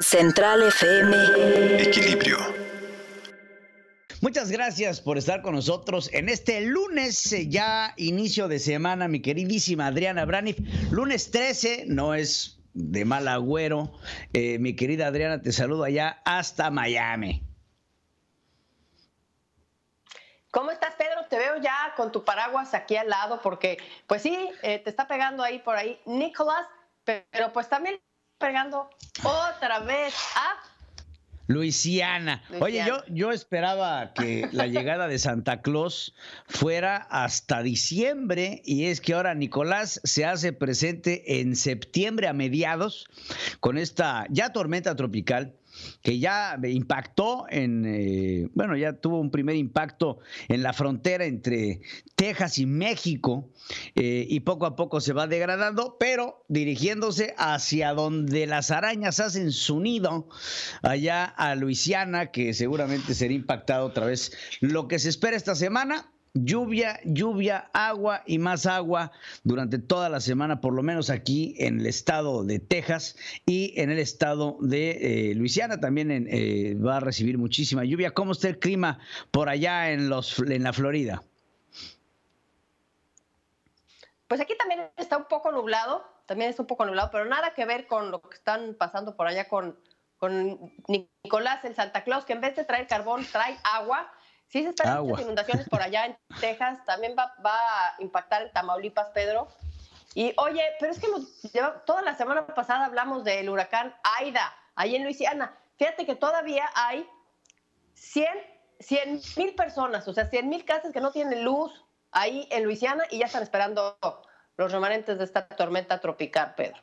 Central FM. Equilibrio. Muchas gracias por estar con nosotros en este lunes, eh, ya inicio de semana, mi queridísima Adriana Branif. Lunes 13, no es de mal agüero. Eh, mi querida Adriana, te saludo allá hasta Miami. ¿Cómo estás, Pedro? Te veo ya con tu paraguas aquí al lado, porque, pues sí, eh, te está pegando ahí por ahí Nicolás, pero pues también pegando otra vez a Luisiana. Oye, yo, yo esperaba que la llegada de Santa Claus fuera hasta diciembre y es que ahora Nicolás se hace presente en septiembre a mediados con esta ya tormenta tropical que ya impactó en, eh, bueno, ya tuvo un primer impacto en la frontera entre Texas y México eh, y poco a poco se va degradando, pero dirigiéndose hacia donde las arañas hacen su nido, allá a Luisiana, que seguramente será impactado otra vez. Lo que se espera esta semana lluvia, lluvia, agua y más agua durante toda la semana, por lo menos aquí en el estado de Texas y en el estado de eh, Luisiana también eh, va a recibir muchísima lluvia. ¿Cómo está el clima por allá en, los, en la Florida? Pues aquí también está un poco nublado, también está un poco nublado, pero nada que ver con lo que están pasando por allá con, con Nicolás el Santa Claus, que en vez de traer carbón, trae agua Sí, se están haciendo inundaciones por allá en Texas. También va, a impactar en Tamaulipas, Pedro. Y oye, pero es que toda la semana pasada hablamos del huracán Aida, ahí en Luisiana. Fíjate que todavía hay 100 mil personas, o sea, 100 mil casas que no tienen luz ahí en Luisiana y ya están esperando los remanentes de esta tormenta tropical, Pedro.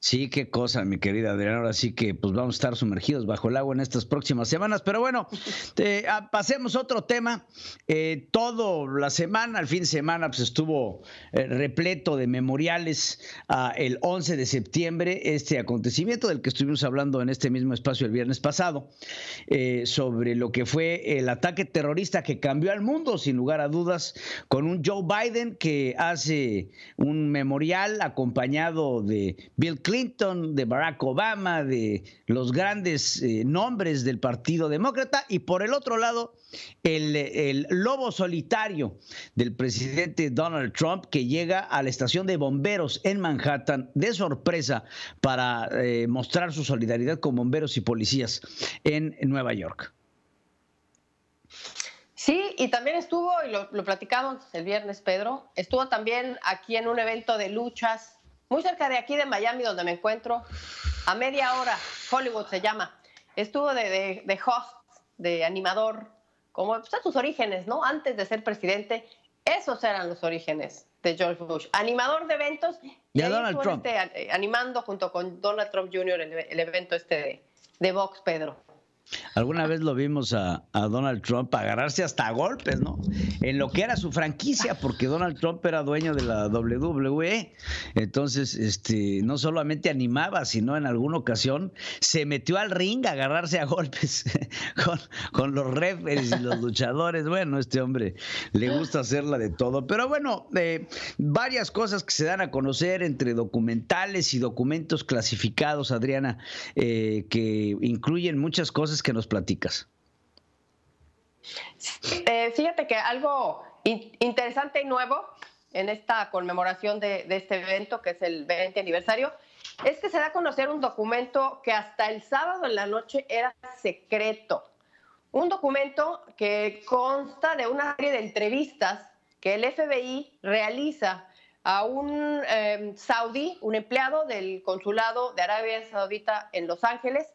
Sí, qué cosa, mi querida Adriana. Ahora sí que pues vamos a estar sumergidos bajo el agua en estas próximas semanas. Pero bueno, eh, ah, pasemos a otro tema. Eh, todo la semana, el fin de semana, pues estuvo eh, repleto de memoriales ah, el 11 de septiembre, este acontecimiento del que estuvimos hablando en este mismo espacio el viernes pasado, sobre lo que fue el ataque terrorista que cambió al mundo, sin lugar a dudas, con un Joe Biden que hace un memorial acompañado de Bill Clinton, de Barack Obama, de los grandes eh, nombres del Partido Demócrata, y por el otro lado, el, lobo solitario del presidente Donald Trump que llega a la estación de bomberos en Manhattan de sorpresa para eh, mostrar su solidaridad con bomberos y policías en Nueva York. Sí, y también estuvo, y lo, lo platicamos el viernes, Pedro, estuvo también aquí en un evento de luchas muy cerca de aquí de Miami, donde me encuentro, a media hora, Hollywood se llama. Estuvo de, host, de animador, como pues, sus orígenes, ¿no? Antes de ser presidente, esos eran los orígenes de George Bush. Animador de eventos. Y, Donald Trump. Este, eh, animando junto con Donald Trump Jr. el, evento este de, de Vox, Pedro. Alguna vez lo vimos a, Donald Trump agarrarse hasta golpes, ¿no? En lo que era su franquicia, porque Donald Trump era dueño de la WWE. Entonces, este, no solamente animaba, sino en alguna ocasión se metió al ring a agarrarse a golpes con, los referees y los luchadores. Bueno, este hombre le gusta hacerla de todo. Pero bueno, eh, varias cosas que se dan a conocer entre documentales y documentos clasificados, Adriana, eh, que incluyen muchas cosas que nos platicas. Eh, fíjate que algo interesante y nuevo en esta conmemoración de, este evento, que es el 20 aniversario, es que se da a conocer un documento que hasta el sábado en la noche era secreto. Un documento que consta de una serie de entrevistas que el FBI realiza a un eh, saudí, un empleado del consulado de Arabia Saudita en Los Ángeles,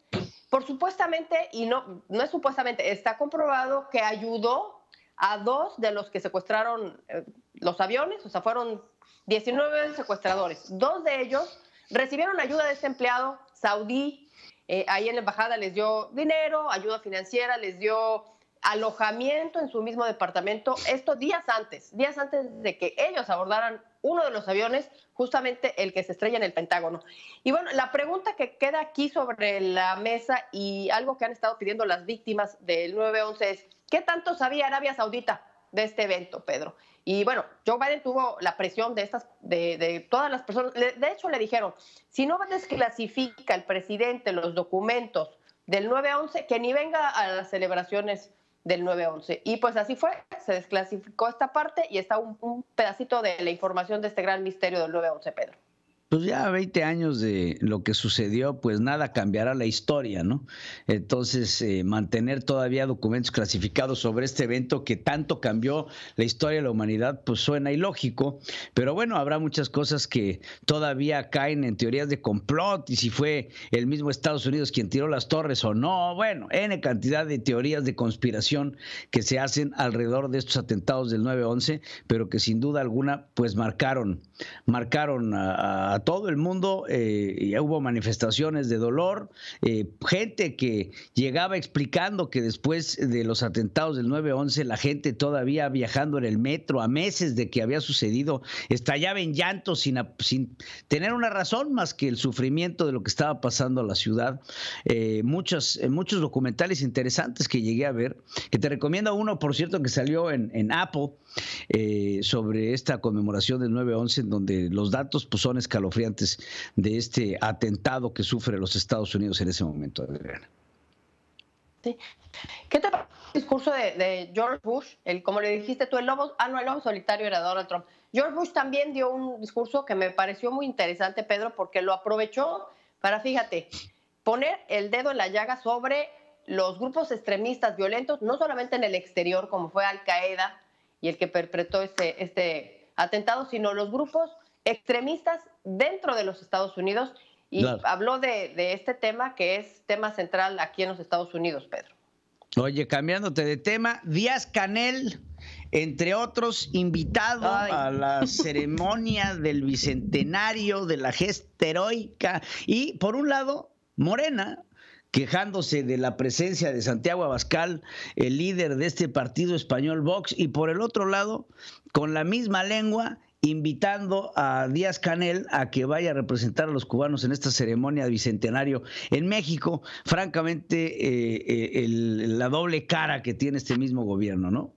por supuestamente, y no, no es supuestamente, está comprobado que ayudó a dos de los que secuestraron eh, los aviones, o sea, fueron 19 secuestradores. Dos de ellos recibieron ayuda de este empleado saudí. Eh, ahí en la embajada les dio dinero, ayuda financiera, les dio alojamiento en su mismo departamento. Esto días antes, días antes de que ellos abordaran uno de los aviones, justamente el que se estrella en el Pentágono. Y bueno, la pregunta que queda aquí sobre la mesa y algo que han estado pidiendo las víctimas del 9-11 es, ¿qué tanto sabía Arabia Saudita de este evento, Pedro? Y bueno, Joe Biden tuvo la presión de estas, de, de, todas las personas. De hecho, le dijeron, si no desclasifica el presidente los documentos del 9-11, que ni venga a las celebraciones del 911. Y pues así fue, se desclasificó esta parte y está un, pedacito de la información de este gran misterio del 911, Pedro. Pues, ya 20 años de lo que sucedió, pues nada cambiará la historia, ¿no? Entonces, eh, mantener todavía documentos clasificados sobre este evento que tanto cambió la historia de la humanidad, pues suena ilógico, pero bueno, habrá muchas cosas que todavía caen en teorías de complot y si fue el mismo Estados Unidos quien tiró las torres o no, bueno, N cantidad de teorías de conspiración que se hacen alrededor de estos atentados del 9-11, pero que sin duda alguna, pues marcaron, marcaron a, a todo el mundo eh, hubo manifestaciones de dolor, eh, gente que llegaba explicando que después de los atentados del 9-11 la gente todavía viajando en el metro a meses de que había sucedido estallaba en llanto sin, sin tener una razón más que el sufrimiento de lo que estaba pasando a la ciudad. Eh, muchos, muchos documentales interesantes que llegué a ver, que te recomiendo uno, por cierto, que salió en, en Apple sobre esta conmemoración del 9-11, en donde los datos pues, son escalonados escalofriantes de este atentado que sufre los Estados Unidos en ese momento, ¿Qué te parece el discurso de, George Bush? El, como le dijiste tú, el lobo, ah, no, el lobo solitario era Donald Trump. George Bush también dio un discurso que me pareció muy interesante, Pedro, porque lo aprovechó para, fíjate, poner el dedo en la llaga sobre los grupos extremistas violentos, no solamente en el exterior, como fue Al Qaeda y el que perpetró este, este atentado, sino los grupos extremistas dentro de los Estados Unidos y habló de, este tema que es tema central aquí en los Estados Unidos, Pedro. Oye, cambiándote de tema, Díaz Canel, entre otros, invitado a la ceremonia del bicentenario de la gesta heroica. Y por un lado, Morena, quejándose de la presencia de Santiago Abascal, el líder de este partido español Vox, y por el otro lado, con la misma lengua, invitando a Díaz Canel a que vaya a representar a los cubanos en esta ceremonia de bicentenario en México. Francamente, eh, eh, la doble cara que tiene este mismo gobierno, ¿no?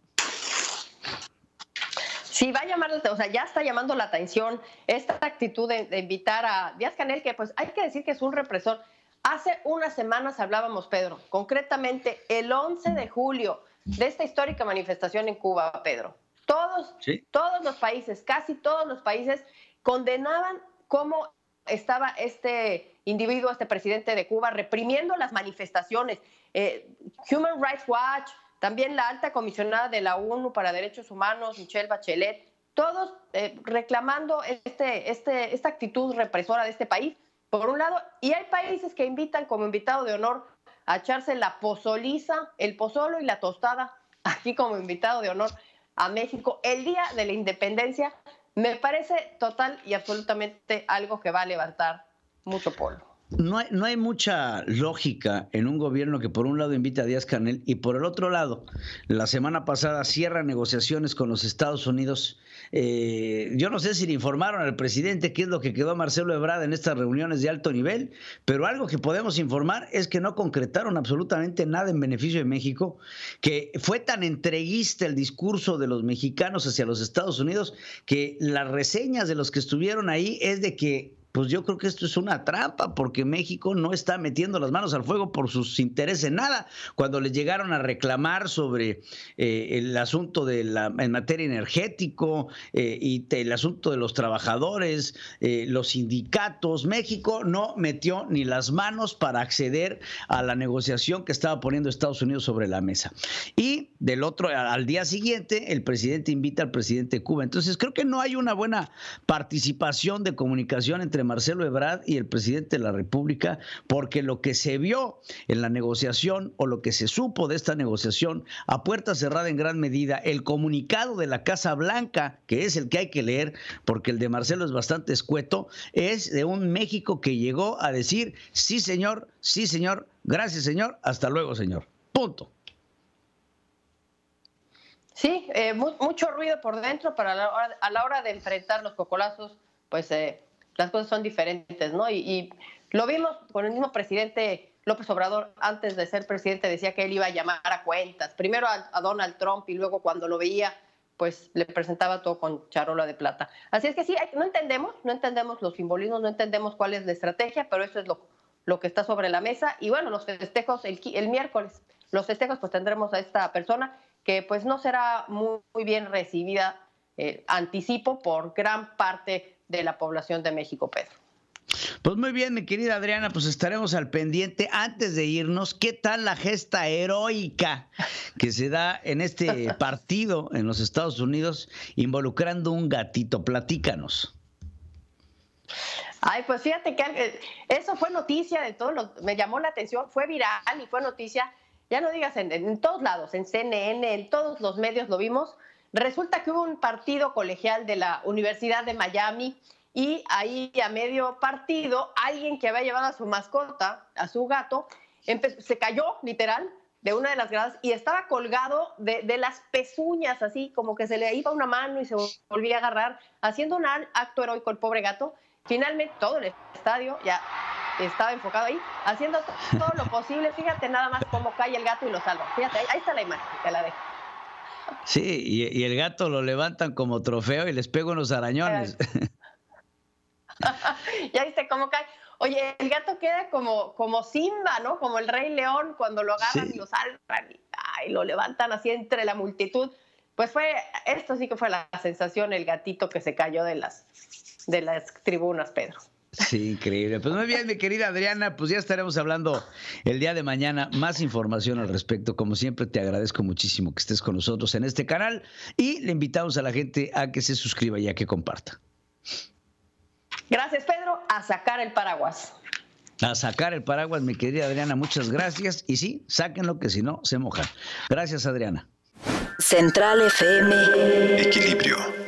Sí, va a llamar, o sea, ya está llamando la atención esta actitud de, de invitar a Díaz Canel, que pues hay que decir que es un represor. Hace unas semanas hablábamos, Pedro, concretamente el 11 de julio de esta histórica manifestación en Cuba, Pedro. Todos, todos los países, casi todos los países condenaban cómo estaba este individuo, este presidente de Cuba, reprimiendo las manifestaciones. Eh, Human Rights Watch, también la alta comisionada de la ONU para Derechos Humanos, Michelle Bachelet, todos eh, reclamando este, este, esta actitud represora de este país, por un lado, y hay países que invitan como invitado de honor a echarse la pozoliza, el pozolo y la tostada, aquí como invitado de honor a México el día de la independencia, me parece total y absolutamente algo que va a levantar mucho polvo no hay, mucha lógica en un gobierno que por un lado invita a Díaz Canel y por el otro lado, la semana pasada cierra negociaciones con los Estados Unidos. Eh, yo no sé si le informaron al presidente qué es lo que quedó a Marcelo Ebrard en estas reuniones de alto nivel, pero algo que podemos informar es que no concretaron absolutamente nada en beneficio de México, que fue tan entreguista el discurso de los mexicanos hacia los Estados Unidos que las reseñas de los que estuvieron ahí es de que pues yo creo que esto es una trampa porque México no está metiendo las manos al fuego por sus intereses en nada. Cuando le llegaron a reclamar sobre eh, el asunto de la en materia energético eh, y el asunto de los trabajadores, eh, los sindicatos, México no metió ni las manos para acceder a la negociación que estaba poniendo Estados Unidos sobre la mesa. Y del otro al día siguiente el presidente invita al presidente de Cuba. Entonces creo que no hay una buena participación de comunicación entre de Marcelo Ebrard y el presidente de la República, porque lo que se vio en la negociación o lo que se supo de esta negociación a puerta cerrada en gran medida, el comunicado de la Casa Blanca, que es el que hay que leer, porque el de Marcelo es bastante escueto, es de un México que llegó a decir, sí señor, sí señor, gracias señor, hasta luego señor. Punto. Sí, eh, mucho ruido por dentro, para a la hora de enfrentar los cocolazos, pues eh, las cosas son diferentes, ¿no? Y, lo vimos con el mismo presidente López Obrador, antes de ser presidente, decía que él iba a llamar a cuentas, primero a, Donald Trump y luego cuando lo veía pues le presentaba todo con charola de plata. Así es que sí, no entendemos, no entendemos los simbolismos, no entendemos cuál es la estrategia, pero eso es lo, lo que está sobre la mesa. Y bueno, los festejos el, el miércoles, los festejos pues tendremos a esta persona que pues no será muy, bien recibida, eh, anticipo, por gran parte de la población de México, Pedro. Pues muy bien, mi querida Adriana, pues estaremos al pendiente. Antes de irnos, ¿qué tal la gesta heroica que se da en este partido en los Estados Unidos involucrando un gatito? Platícanos. Ay, pues fíjate que eso fue noticia de todos los, me llamó la atención, fue viral y fue noticia, ya no digas en, en todos lados, en CNN, en todos los medios lo vimos, Resulta que hubo un partido colegial de la Universidad de Miami y ahí a medio partido alguien que había llevado a su mascota, a su gato, se cayó literal de una de las gradas y estaba colgado de, las pezuñas, así como que se le iba una mano y se volvía a agarrar, haciendo un acto heroico el pobre gato. Finalmente todo el estadio ya estaba enfocado ahí, haciendo todo lo posible. Fíjate nada más cómo cae el gato y lo salva. Fíjate, ahí, ahí está la imagen, te la dejo. Sí, y, el gato lo levantan como trofeo y les pego unos arañones. Eh. ya viste cómo cae. Oye, el gato queda como, como Simba, ¿no? Como el Rey León, cuando lo agarran y lo salvan y, lo levantan así entre la multitud. Pues fue, esto sí que fue la sensación, el gatito que se cayó de las, de las tribunas, Pedro. Sí, increíble. Pues muy bien, mi querida Adriana, pues ya estaremos hablando el día de mañana más información al respecto. Como siempre, te agradezco muchísimo que estés con nosotros en este canal y le invitamos a la gente a que se suscriba y a que comparta. Gracias, Pedro. A sacar el paraguas. A sacar el paraguas, mi querida Adriana, muchas gracias. Y sí, sáquenlo que si no, se mojan. Gracias, Adriana. Central FM. Equilibrio.